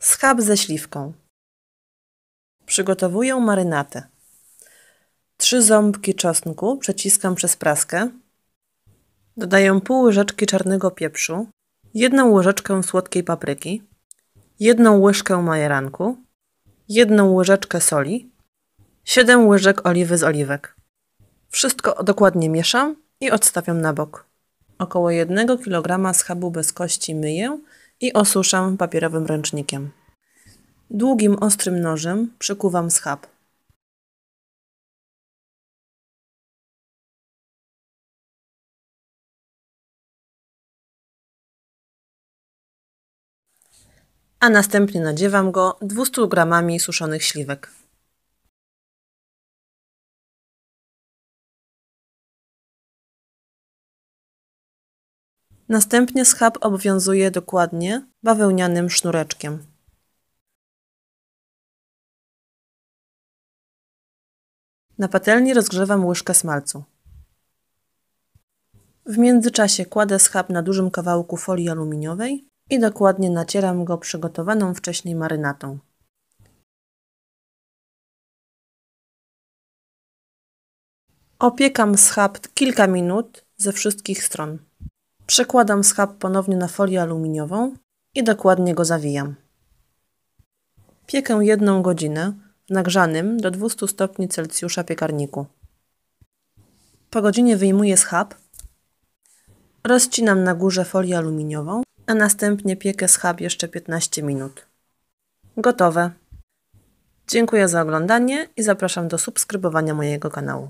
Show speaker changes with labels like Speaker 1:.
Speaker 1: Schab ze śliwką. Przygotowuję marynatę. Trzy ząbki czosnku przeciskam przez praskę. Dodaję pół łyżeczki czarnego pieprzu, jedną łyżeczkę słodkiej papryki, jedną łyżkę majeranku, jedną łyżeczkę soli, siedem łyżek oliwy z oliwek. Wszystko dokładnie mieszam i odstawiam na bok. Około jednego kilograma schabu bez kości myję i osuszam papierowym ręcznikiem. Długim, ostrym nożem przykuwam schab.
Speaker 2: A następnie nadziewam go 200 gramami suszonych śliwek. Następnie schab obwiązuje dokładnie bawełnianym sznureczkiem.
Speaker 1: Na patelni rozgrzewam łyżkę smalcu. W międzyczasie kładę schab na dużym kawałku folii aluminiowej i dokładnie nacieram go przygotowaną wcześniej marynatą. Opiekam schab kilka minut ze wszystkich stron. Przekładam schab ponownie na folię aluminiową i dokładnie go zawijam. Piekę jedną godzinę w nagrzanym do 200 stopni Celsjusza piekarniku. Po godzinie wyjmuję schab, rozcinam na górze folię aluminiową, a następnie piekę schab jeszcze 15 minut. Gotowe. Dziękuję za oglądanie i zapraszam do subskrybowania mojego kanału.